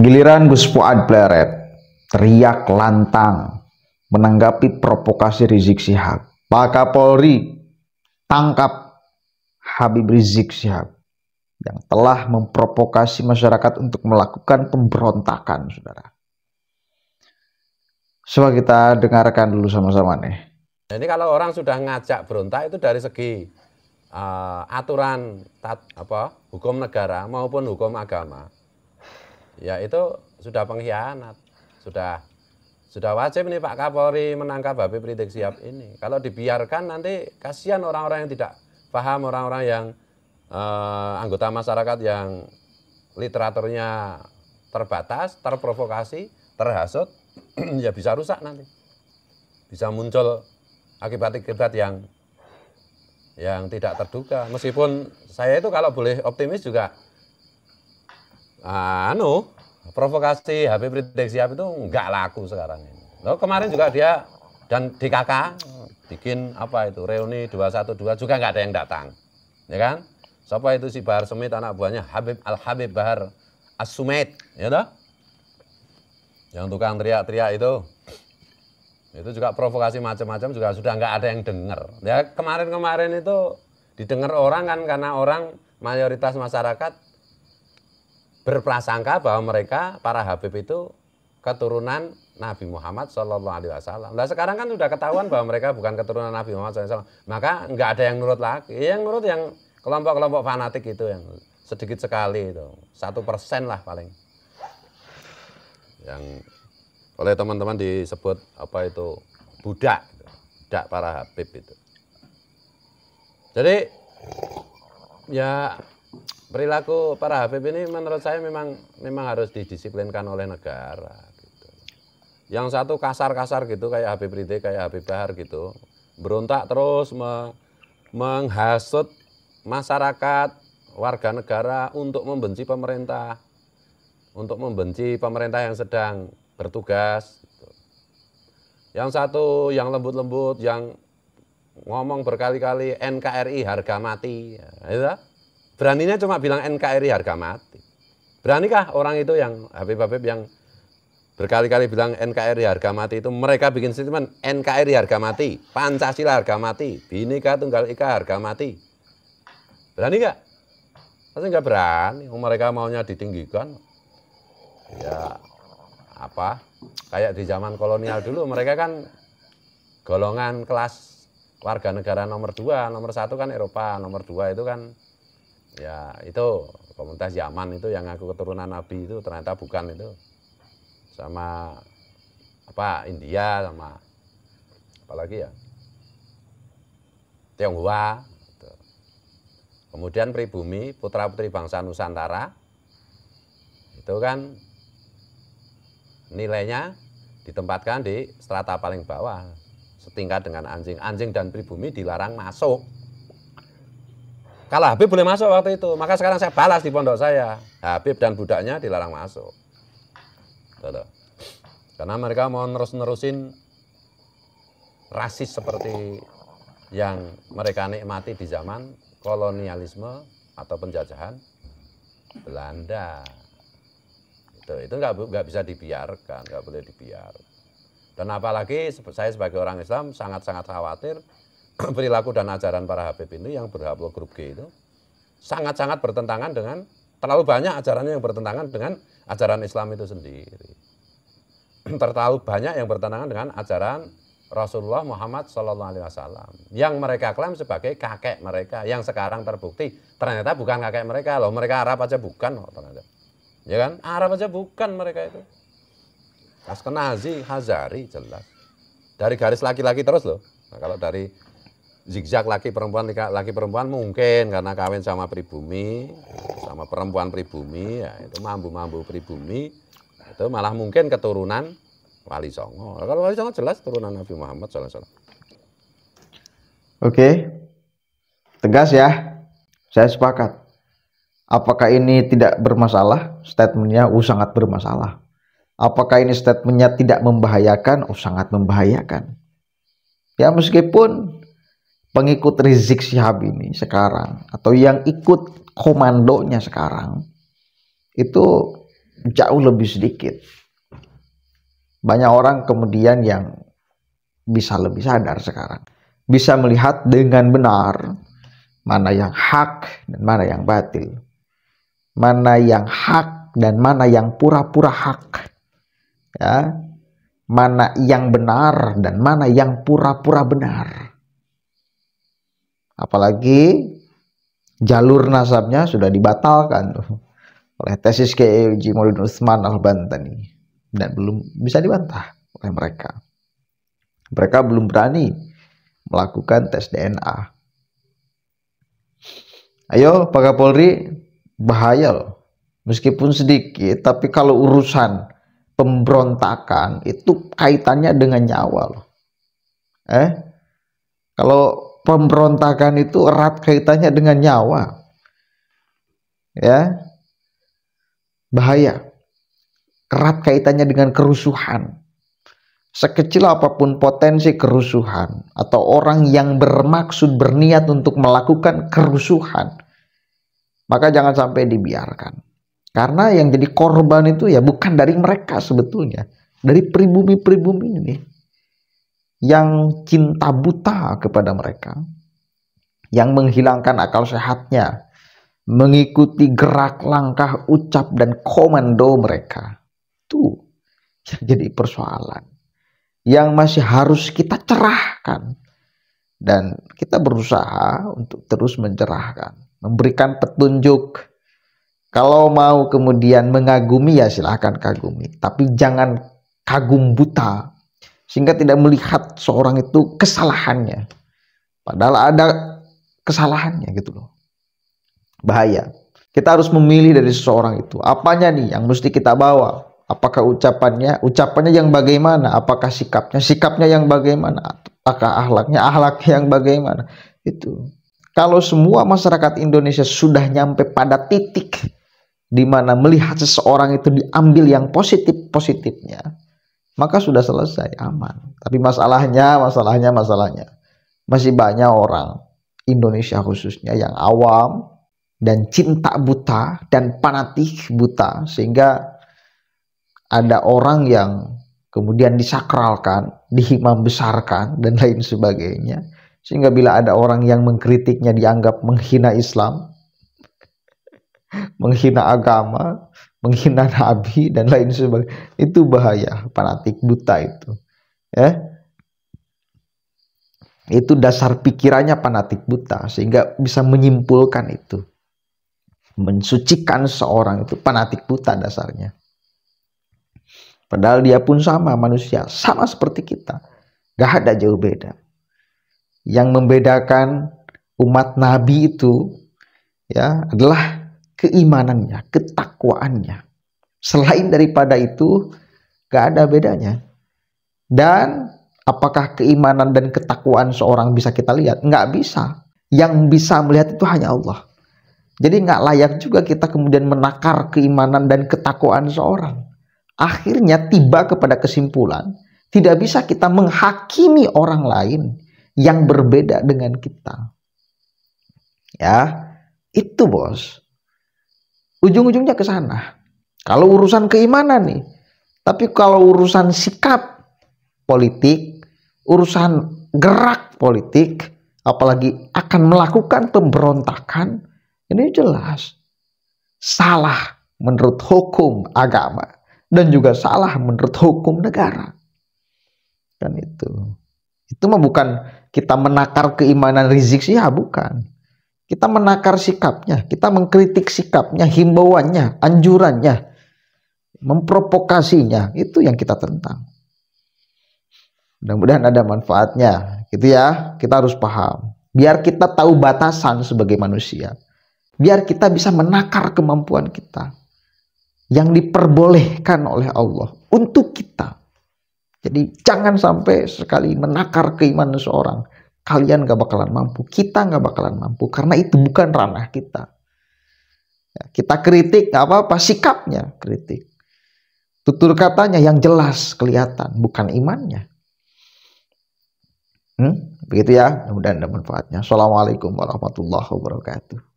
Giliran Gus Fuad Pleret teriak lantang menanggapi provokasi Rizik Sihab. Pak Kapolri tangkap Habib Rizik Sihab yang telah memprovokasi masyarakat untuk melakukan pemberontakan, saudara. Coba kita dengarkan dulu sama-sama nih. Jadi nah, kalau orang sudah ngajak berontak itu dari segi uh, aturan tat, apa hukum negara maupun hukum agama ya itu sudah pengkhianat sudah sudah wajib nih Pak Kapolri menangkap Habib Rizik Siap ini kalau dibiarkan nanti kasihan orang-orang yang tidak paham orang-orang yang eh, anggota masyarakat yang literaturnya terbatas terprovokasi terhasut ya bisa rusak nanti bisa muncul akibat-akibat yang yang tidak terduga meskipun saya itu kalau boleh optimis juga anu provokasi HP prediksi HP itu nggak laku sekarang ini. Loh kemarin juga dia dan DKK bikin apa itu reuni 212 juga nggak ada yang datang. Ya kan? Siapa itu si Bahar Sumit anak buahnya Habib Al Habib Bahar As Sumit, ya toh? Yang tukang teriak-teriak itu itu juga provokasi macam-macam juga sudah nggak ada yang dengar. Ya kemarin-kemarin itu didengar orang kan karena orang mayoritas masyarakat berprasangka bahwa mereka para Habib itu keturunan Nabi Muhammad Shallallahu Alaihi Wasallam. Nah sekarang kan sudah ketahuan bahwa mereka bukan keturunan Nabi Muhammad SAW. Maka nggak ada yang nurut lagi. Iya, yang nurut yang kelompok-kelompok fanatik itu yang sedikit sekali itu satu persen lah paling. Yang oleh teman-teman disebut apa itu budak, budak para Habib itu. Jadi ya perilaku para Habib ini menurut saya memang memang harus didisiplinkan oleh negara. Gitu. Yang satu kasar-kasar gitu kayak Habib Rizik, kayak Habib Bahar gitu, berontak terus me menghasut masyarakat warga negara untuk membenci pemerintah, untuk membenci pemerintah yang sedang bertugas. Gitu. Yang satu yang lembut-lembut, yang ngomong berkali-kali NKRI harga mati, ya, gitu Beraninya cuma bilang NKRI harga mati. Beranikah orang itu yang Habib-Habib yang berkali-kali bilang NKRI harga mati itu mereka bikin statement NKRI harga mati, Pancasila harga mati, Bhinneka Tunggal Ika harga mati. Berani nggak? Pasti nggak berani. Oh, mereka maunya ditinggikan. Ya apa? Kayak di zaman kolonial dulu mereka kan golongan kelas warga negara nomor dua, nomor satu kan Eropa, nomor dua itu kan ya itu komunitas Yaman itu yang aku keturunan Nabi itu ternyata bukan itu sama apa India sama apalagi ya Tionghoa gitu. kemudian pribumi putra putri bangsa Nusantara itu kan nilainya ditempatkan di strata paling bawah setingkat dengan anjing anjing dan pribumi dilarang masuk kalau Habib boleh masuk waktu itu, maka sekarang saya balas di pondok saya. Habib dan budaknya dilarang masuk. Tuh, Karena mereka mau nerus-nerusin rasis seperti yang mereka nikmati di zaman kolonialisme atau penjajahan Belanda. Itu itu nggak nggak bisa dibiarkan, nggak boleh dibiarkan. Dan apalagi saya sebagai orang Islam sangat-sangat khawatir perilaku dan ajaran para Habib ini yang berhaplo grup G itu sangat-sangat bertentangan dengan terlalu banyak ajarannya yang bertentangan dengan ajaran Islam itu sendiri. terlalu banyak yang bertentangan dengan ajaran Rasulullah Muhammad SAW yang mereka klaim sebagai kakek mereka yang sekarang terbukti ternyata bukan kakek mereka loh mereka Arab aja bukan loh ternyata ya kan Arab aja bukan mereka itu Askenazi Hazari jelas dari garis laki-laki terus loh nah, kalau dari zigzag laki perempuan laki perempuan mungkin karena kawin sama pribumi sama perempuan pribumi ya itu mambu-mambu pribumi itu malah mungkin keturunan Wali Songo. Kalau Wali Songo jelas keturunan Nabi Muhammad SAW. Oke, tegas ya. Saya sepakat. Apakah ini tidak bermasalah? Statementnya, uh, sangat bermasalah. Apakah ini statementnya tidak membahayakan? Oh, sangat membahayakan. Ya meskipun pengikut Rizik Syihab ini sekarang atau yang ikut komandonya sekarang itu jauh lebih sedikit. Banyak orang kemudian yang bisa lebih sadar sekarang, bisa melihat dengan benar mana yang hak dan mana yang batil. Mana yang hak dan mana yang pura-pura hak. Ya. Mana yang benar dan mana yang pura-pura benar Apalagi jalur nasabnya sudah dibatalkan oleh tesis KEJ Maulid Usman Al-Bantani dan belum bisa dibantah oleh mereka. Mereka belum berani melakukan tes DNA. Ayo Pak Kapolri, bahaya loh. Meskipun sedikit, tapi kalau urusan pemberontakan itu kaitannya dengan nyawa loh. Eh, kalau pemberontakan itu erat kaitannya dengan nyawa. Ya. Bahaya. Erat kaitannya dengan kerusuhan. Sekecil apapun potensi kerusuhan atau orang yang bermaksud berniat untuk melakukan kerusuhan, maka jangan sampai dibiarkan. Karena yang jadi korban itu ya bukan dari mereka sebetulnya, dari pribumi-pribumi ini yang cinta buta kepada mereka, yang menghilangkan akal sehatnya, mengikuti gerak langkah ucap dan komando mereka. Itu yang jadi persoalan. Yang masih harus kita cerahkan. Dan kita berusaha untuk terus mencerahkan. Memberikan petunjuk. Kalau mau kemudian mengagumi ya silahkan kagumi. Tapi jangan kagum buta sehingga tidak melihat seorang itu kesalahannya. Padahal ada kesalahannya gitu loh. Bahaya. Kita harus memilih dari seseorang itu. Apanya nih yang mesti kita bawa? Apakah ucapannya? Ucapannya yang bagaimana? Apakah sikapnya? Sikapnya yang bagaimana? Apakah ahlaknya? Ahlaknya yang bagaimana? Itu. Kalau semua masyarakat Indonesia sudah nyampe pada titik di mana melihat seseorang itu diambil yang positif-positifnya, maka sudah selesai aman. Tapi masalahnya, masalahnya, masalahnya masih banyak orang Indonesia khususnya yang awam dan cinta buta dan fanatik buta sehingga ada orang yang kemudian disakralkan, dihimam besarkan dan lain sebagainya. Sehingga bila ada orang yang mengkritiknya dianggap menghina Islam, menghina agama, menghina nabi dan lain sebagainya itu bahaya fanatik buta itu ya itu dasar pikirannya fanatik buta sehingga bisa menyimpulkan itu mensucikan seorang itu fanatik buta dasarnya padahal dia pun sama manusia sama seperti kita gak ada jauh beda yang membedakan umat nabi itu ya adalah keimanannya, ketakwaannya. Selain daripada itu, gak ada bedanya. Dan apakah keimanan dan ketakwaan seorang bisa kita lihat? Gak bisa. Yang bisa melihat itu hanya Allah. Jadi gak layak juga kita kemudian menakar keimanan dan ketakwaan seorang. Akhirnya tiba kepada kesimpulan, tidak bisa kita menghakimi orang lain yang berbeda dengan kita. Ya, itu bos. Ujung-ujungnya ke sana. Kalau urusan keimanan nih. Tapi kalau urusan sikap politik, urusan gerak politik, apalagi akan melakukan pemberontakan, ini jelas salah menurut hukum agama dan juga salah menurut hukum negara. Dan itu. Itu mah bukan kita menakar keimanan Rizik sih, ya bukan. Kita menakar sikapnya, kita mengkritik sikapnya, himbauannya, anjurannya, memprovokasinya. Itu yang kita tentang. Mudah-mudahan ada manfaatnya, gitu ya. Kita harus paham. Biar kita tahu batasan sebagai manusia. Biar kita bisa menakar kemampuan kita yang diperbolehkan oleh Allah untuk kita. Jadi jangan sampai sekali menakar keimanan seorang kalian gak bakalan mampu, kita gak bakalan mampu karena itu bukan ranah kita. Ya, kita kritik gak apa-apa, sikapnya kritik. Tutur katanya yang jelas kelihatan, bukan imannya. Hmm? Begitu ya, mudah-mudahan ada manfaatnya. Assalamualaikum warahmatullahi wabarakatuh.